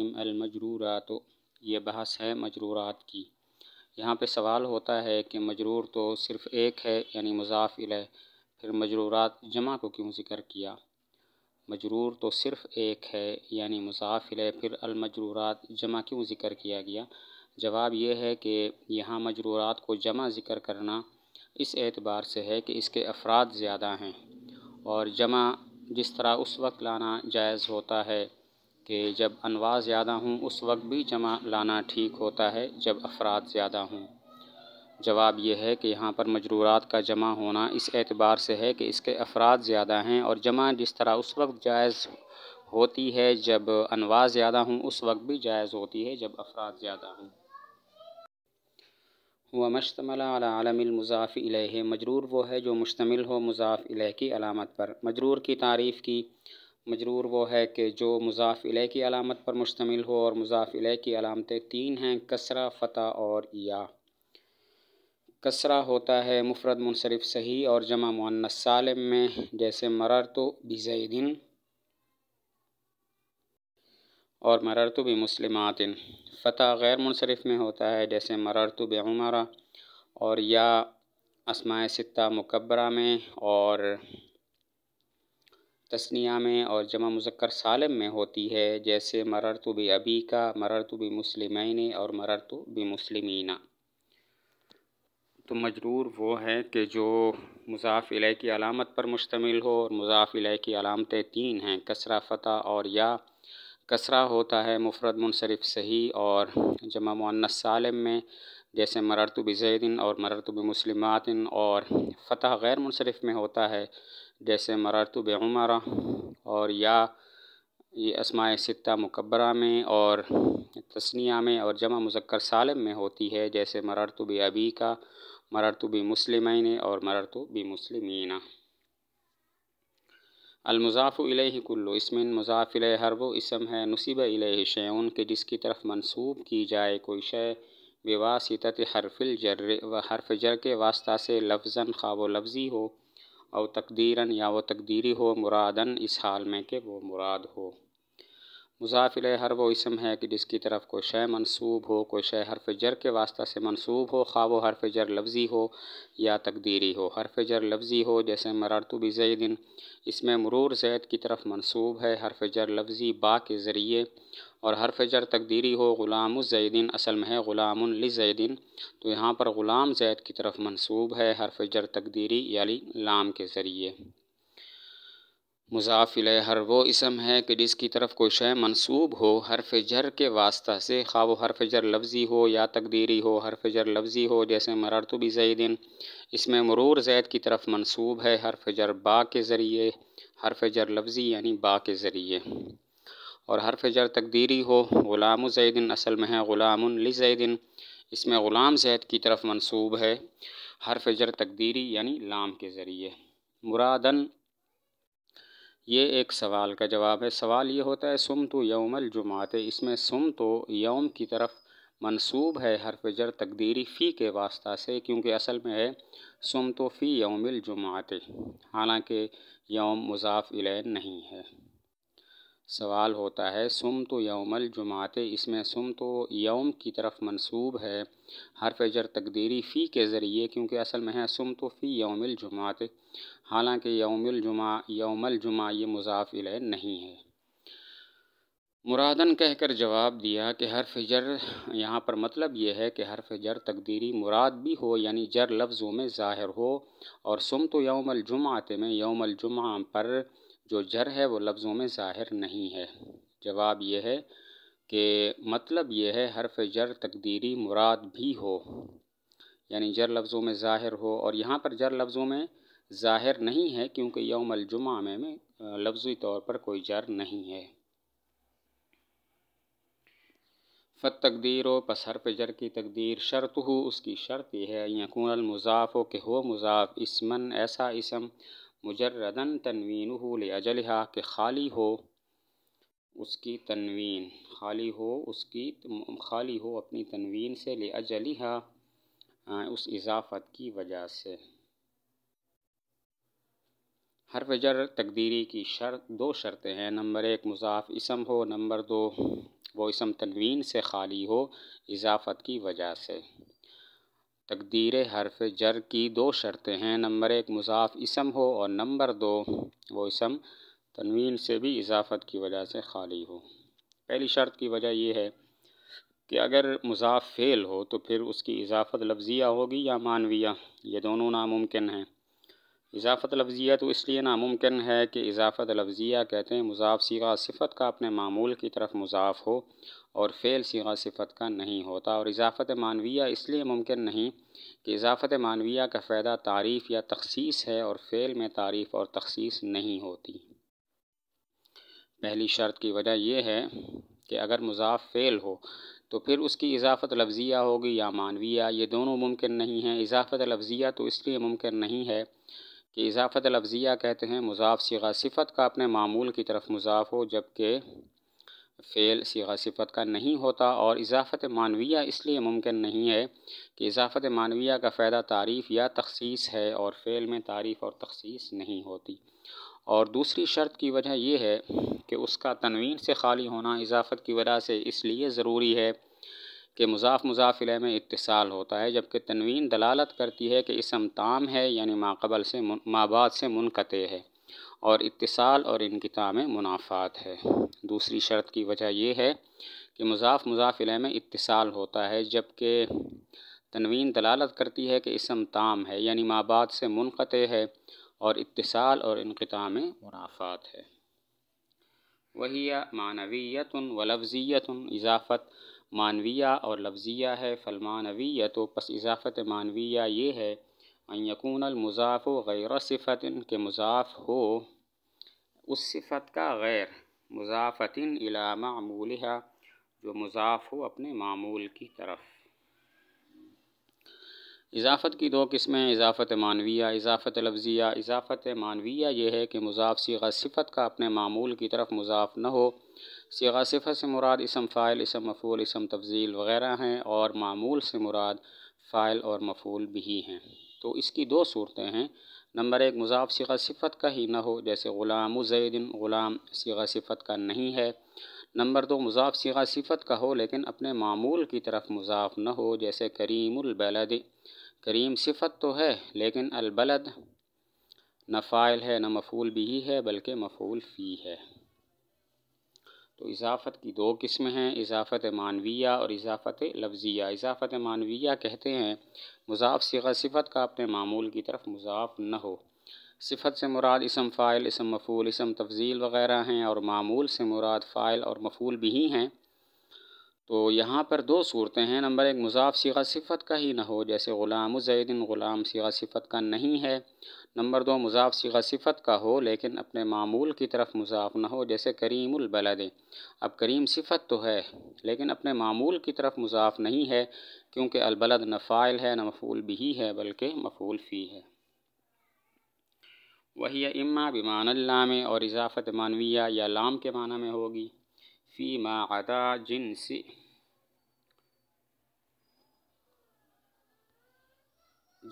المجرورات یہ بحث ہے مجرورات کی یہاں پہ سوال ہوتا ہے کہ مجرور تو صرف ایک ہے یعنی مضاف الہ پھر مجرورات جمع کو کیوں ذکر کیا مجرور تو صرف ایک ہے یعنی مضاف الہ پھر المجرورات جمع کیوں ذکر کیا گیا جواب یہ ہے کہ یہاں مجرورات کو جمع ذکر کرنا اس اعتبار سے ہے کہ اس کے افراد زیادہ ہیں اور جمع جس طرح اس وقت لانا جائز ہوتا ہے کہ جب انواع زیادہ ہوں اس وقت بھی جمع لانا ٹھیک ہوتا ہے جب افراد زیادہ ہوں جواب یہ ہے کہ یہاں پر مجرورات کا جمع ہونا اس اعتبار سے ہے کہ اس کے افراد زیادہ ہیں اور جمع جس طرح اس وقت جائز ہوتی ہے جب انواع زیادہ ہوں اس وقت بھی جائز ہوتی ہے جب افراد زیادہ ہوں ہوا مشتمل علی عالم المضاف الیہ مجرور وہ ہے جو مشتمل ہو مضاف الیہ کی علامت پر مجرور کی تعریف کی مجرور وہ ہے کہ جو مضاف علیہ کی علامت پر مشتمل ہو اور مضاف علیہ کی علامتیں تین ہیں کسرہ فتح اور یا کسرہ ہوتا ہے مفرد منصرف صحیح اور جمع معنی سالم میں جیسے مررت و بید اور مررتب مسلمات فتح غیر منصرف میں ہوتا ہے جیسے مررت بعمرہ اور یا اسماء ستہ مکبرہ میں اور تسنیہ میں اور جمع مذکر سالم میں ہوتی ہے جیسے مررت بی ابی کا مرر بی مسلمین اور مررت بی مسلمینہ تو مجرور وہ ہے کہ جو مضاف علیہ کی علامت پر مشتمل ہو اور مضاف علیہ کی علامتیں تین ہیں کسرہ فتح اور یا کسرہ ہوتا ہے مفرد منصرف صحیح اور جمع معنس سالم میں جیسے مررت بزیدن اور مررت بمسلمات اور فتح غیر منصرف میں ہوتا ہے جیسے مررت بعمرہ اور یا یہ اسماء ستہ مقبرہ میں اور تسنیہ میں اور جمع مذکر سالم میں ہوتی ہے جیسے مررت بابی کا مررت بمسلمین اور مررت بمسلمینہ المضاف الیہ و اسم مضاف الیہ ہر وہ اسم ہے نصیب الشعون کے جس کی طرف منسوب کی جائے کوئی شے بواسطت حرف الجر و حرف جر کے واسطہ سے لفظاً خواب و لفظی ہو اور تقدیراً یا وہ تقدیری ہو مرادن اس حال میں کہ وہ مراد ہو مضاف علیہ ہر وہ اسم ہے کہ جس کی طرف کوئی شے منصوب ہو کوئی شے حرف جر کے واسطہ سے منصوب ہو خواہ وہ حرف جر لفظی ہو یا تقدیری ہو حرف جر لفظی ہو جیسے مرارتو بھی زیدن اس میں مرور زید کی طرف منصوب ہے حرف جر لفظی با کے ذریعے اور حرف جر تقدیری ہو غلام الزیدن اصل میں ہے غلام لزیدن تو یہاں پر غلام زید کی طرف منصوب ہے حرف جر تقدیری یعنی لام کے ذریعے مضافل ہر وہ اسم ہے کہ جس کی طرف کوئی شے منصوب ہو حرف جر کے واسطہ سے خواہ و حرف جر لفظی ہو یا تقدیری ہو حرف جر لفظی ہو جیسے بھی زیدن اس میں مرور زید کی طرف منصوب ہے حرف جر با کے ذریعے حرف جر لفظی یعنی با کے ذریعے اور حرف جر تقدیری ہو غلام زیدن اصل میں ہے غلام لزیدن اس میں غلام زید کی طرف منصوب ہے حرف جر تقدیری یعنی لام کے ذریعے مرادن یہ ایک سوال کا جواب ہے سوال یہ ہوتا ہے سم تو یوم الجماعت اس میں سم تو یوم کی طرف منصوب ہے حرف جر تقدیری فی کے واسطہ سے کیونکہ اصل میں ہے سم تو فی یوم الجماعت حالانکہ یوم مضاف علین نہیں ہے سوال ہوتا ہے سم تو یوم الجماعت اس میں سم تو یوم کی طرف منصوب ہے حرف جر تقدیری فی کے ذریعے کیونکہ اصل میں ہے سم تو فی یوم الجمعات حالانکہ یوم الجمعہ یوم الجمعہ یہ مضاف علیہ نہیں ہے مرادن کہہ کر جواب دیا کہ حرف جر یہاں پر مطلب یہ ہے کہ حرف جر تقدیری مراد بھی ہو یعنی جر لفظوں میں ظاہر ہو اور سم تو یوم الجمعات میں یوم الجمعہ پر جو جر ہے وہ لفظوں میں ظاہر نہیں ہے جواب یہ ہے کہ مطلب یہ ہے حرف جر تقدیری مراد بھی ہو یعنی جر لفظوں میں ظاہر ہو اور یہاں پر جر لفظوں میں ظاہر نہیں ہے کیونکہ یوم الجمعہ میں میں لفظی طور پر کوئی جر نہیں ہے فت تقدیر و حرف جر کی تقدیر شرط ہو اس کی شرط یہ ہے یقون المضاف ہو کہ ہو مضاف اسمن ایسا اسم مجردن تنوین ہو لے جلحہ کہ خالی ہو اس کی تنوین خالی ہو اس کی خالی ہو اپنی تنوین سے لے جلحہ اس اضافت کی وجہ سے حرف جر تقدیری کی شرط دو شرطیں ہیں نمبر ایک مضاف اسم ہو نمبر دو وہ اسم تنوین سے خالی ہو اضافت کی وجہ سے تقدیر حرف جر کی دو شرطیں ہیں نمبر ایک مضاف اسم ہو اور نمبر دو وہ اسم تنوین سے بھی اضافت کی وجہ سے خالی ہو پہلی شرط کی وجہ یہ ہے کہ اگر مضاف فیل ہو تو پھر اس کی اضافت لفظیہ ہوگی یا مانویہ یہ دونوں ناممکن ہیں اضافت لفظیہ تو اس لیے ناممکن ہے کہ اضافت لفظیہ کہتے ہیں مضاف سیغہ صفت کا اپنے معمول کی طرف مضاف ہو اور فعل سیغہ صفت کا نہیں ہوتا اور اضافت معنویہ اس لیے ممکن نہیں کہ اضافت معنویہ کا فائدہ تعریف یا تخصیص ہے اور فعل میں تعریف اور تخصیص نہیں ہوتی پہلی شرط کی وجہ یہ ہے کہ اگر مضاف فیل ہو تو پھر اس کی اضافت لفظیہ ہوگی یا معنویہ یہ دونوں ممکن نہیں ہیں اضافت لفظیہ تو اس لیے ممکن نہیں ہے کہ اضافت لفظیہ کہتے ہیں مضاف سیغہ صفت کا اپنے معمول کی طرف مضاف ہو جبکہ فعل سیغہ صفت کا نہیں ہوتا اور اضافت معنویہ اس لیے ممکن نہیں ہے کہ اضافت معنویہ کا فائدہ تعریف یا تخصیص ہے اور فعل میں تعریف اور تخصیص نہیں ہوتی اور دوسری شرط کی وجہ یہ ہے کہ اس کا تنوین سے خالی ہونا اضافت کی وجہ سے اس لیے ضروری ہے کہ مضاف مضاف علیہ میں اتصال ہوتا ہے جبکہ تنوین دلالت کرتی ہے کہ اسم تام ہے یعنی ماقبل سے ما بعد سے منقطع ہے اور اتصال اور انقطاع میں منافعات ہے دوسری شرط کی وجہ یہ ہے کہ مضاف مضاف علیہ میں اتصال ہوتا ہے جبکہ تنوین دلالت کرتی ہے کہ اسم تام ہے یعنی ما بعد سے منقطع ہے اور اتصال اور انقطاع میں منافعات ہے وہی معنویت و لفظیت اضافت معنویہ اور لفظیہ ہے فلمانویہ تو پس اضافت معنویہ یہ ہے ان یقون المضاف و غیر صفت کے مضاف ہو اس صفت کا غیر مضافت الى معمولہ جو مضاف ہو اپنے معمول کی طرف اضافت کی دو قسمیں اضافت مانویہ اضافت لفظیہ اضافت معنویہ یہ ہے کہ مضاف سیغہ صفت کا اپنے معمول کی طرف مضاف نہ ہو سیغہ صفت سے مراد اسم فائل اسم مفعول اسم تفضیل وغیرہ ہیں اور معمول سے مراد فائل اور مفعول بھی ہیں تو اس کی دو صورتیں ہیں نمبر ایک مضاف سیغہ صفت کا ہی نہ ہو جیسے غلام زیدن غلام سیغہ صفت کا نہیں ہے نمبر دو مضاف سیغہ صفت کا ہو لیکن اپنے معمول کی طرف مضاف نہ ہو جیسے کریم البلد کریم صفت تو ہے لیکن البلد نہ فائل ہے نہ مفعول بھی ہے بلکہ مفعول فی ہے تو اضافت کی دو قسم ہیں اضافت معنویہ اور اضافت لفظیہ اضافت معنویہ کہتے ہیں مضاف سگا صفت کا اپنے معمول کی طرف مضاف نہ ہو صفت سے مراد اسم فائل اسم مفول اسم تفضیل وغیرہ ہیں اور معمول سے مراد فائل اور مفول بھی ہی ہیں تو یہاں پر دو صورتیں ہیں نمبر ایک مضاف سغ صفت کا ہی نہ ہو جیسے غلام زیدن غلام سغ صفت کا نہیں ہے نمبر دو مضاف سغ صفت کا ہو لیکن اپنے معمول کی طرف مضاف نہ ہو جیسے کریم البلد اب کریم صفت تو ہے لیکن اپنے معمول کی طرف مضاف نہیں ہے کیونکہ البلد نہ فائل ہے نہ مفعول بھی ہے بلکہ مفعول فی ہے وہی اما بیمان اللہ میں اور اضافت مانویہ یا لام کے معنی میں ہوگی فی عدا جنسی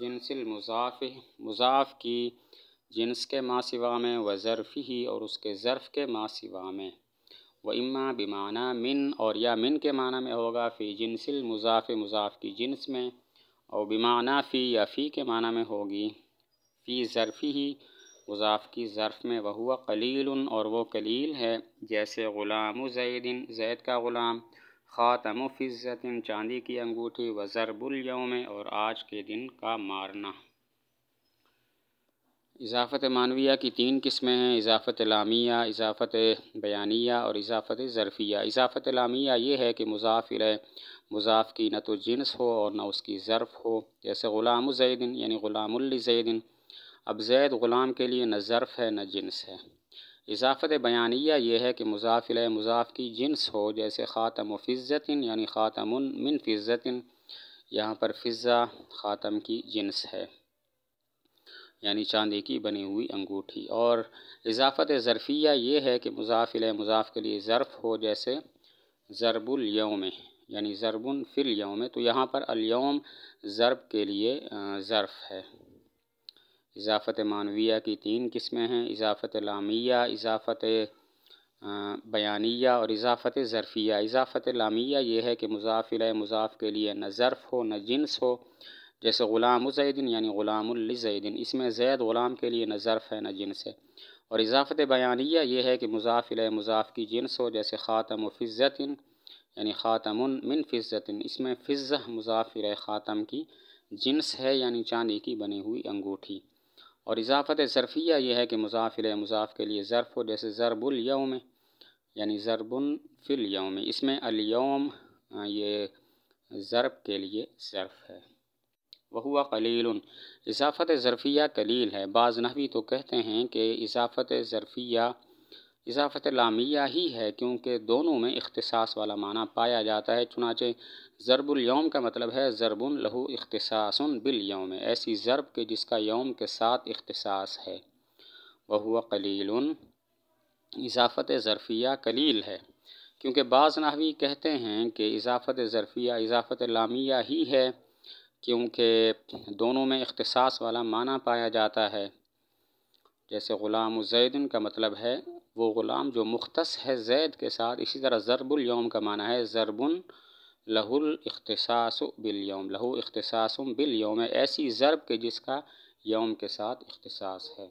جنس المضاف مضاف کی جنس کے سوا میں وہ ہی اور اس کے ظرف کے سوا میں و اما بیمانہ من اور یا من کے معنی میں ہوگا فی جنس المضاف مضاف کی جنس میں اور بیمانہ فی یا فی کے معنی میں ہوگی فی ظرفی ہی مضاف کی ظرف میں وہوا قلیل اور وہ قلیل ہے جیسے غلام زید زید کا غلام خاتم فزت چاندی کی انگوٹھی و ضرب الوم اور آج کے دن کا مارنا اضافت معنویہ کی تین قسمیں ہیں اضافت لامیہ اضافت بیانیہ اور اضافت ظرفیہ اضافت لامیہ یہ ہے کہ مضاف علیہ مضاف کی نہ تو جنس ہو اور نہ اس کی ظرف ہو جیسے غلام الزین یعنی غلام الزین اب زید غلام کے لیے نہ ظرف ہے نہ جنس ہے اضافت بیانیہ یہ ہے کہ مضافل مضاف کی جنس ہو جیسے خاتم و فضتن یعنی خاتم من فضتن یہاں پر فضا خاتم کی جنس ہے یعنی چاندی کی بنی ہوئی انگوٹھی اور اضافت ظرفیہ یہ ہے کہ مضافل مضاف کے لیے ظرف ہو جیسے ضرب ال یعنی ضرب فی یوم تو یہاں پر الیوم ضرب کے لیے ظرف ہے اضافت معنویہ کی تین قسمیں ہیں اضافت لامیہ اضافت بیانیہ اور اضافت ظرفیہ اضافت لامیہ یہ ہے کہ مضافر مضاف کے لیے نہ ظرف ہو نہ جنس ہو جیسے غلام الزین یعنی غلام الزین اس میں زید غلام کے لیے نہ ظرف ہے نہ جنس ہے اور اضافت بیانیہ یہ ہے کہ مضافر مضاف کی جنس ہو جیسے خاتم و فزتن یعنی خاتم من فزتن اس میں فض مضافر خاتم کی جنس ہے یعنی چاندی کی بنی ہوئی انگوٹھی اور اضافت ظرفیہ یہ ہے کہ مضافلِ مضاف کے لیے ظرف ہو جیسے ضرب الیوم یعنی ضرب فی الیوم اس میں الیوم یہ ضرب کے لیے ظرف ہے وہوا قلیل اضافت ظرفیہ قلیل ہے بعض نحوی تو کہتے ہیں کہ اضافت ظرفیہ اضافت لامیہ ہی ہے کیونکہ دونوں میں اختصاص والا معنی پایا جاتا ہے چنانچہ ضرب الیوم کا مطلب ہے ضرب لہو اختصاص بالیوم ایسی ضرب کے جس کا یوم کے ساتھ اختصاص ہے وہو قلیل اضافت ظرفیہ قلیل ہے کیونکہ بعض نحوی کہتے ہیں کہ اضافت ظرفیہ اضافت لامیہ ہی ہے کیونکہ دونوں میں اختصاص والا معنی پایا جاتا ہے جیسے غلام زیدن کا مطلب ہے وہ غلام جو مختص ہے زید کے ساتھ اسی طرح ضرب ال کا معنی ہے ضرب لہ الاختصاص بالیوم بل یوم لہو اختصاص بالیوم بل یوم ایسی ضرب کے جس کا یوم کے ساتھ اختصاص ہے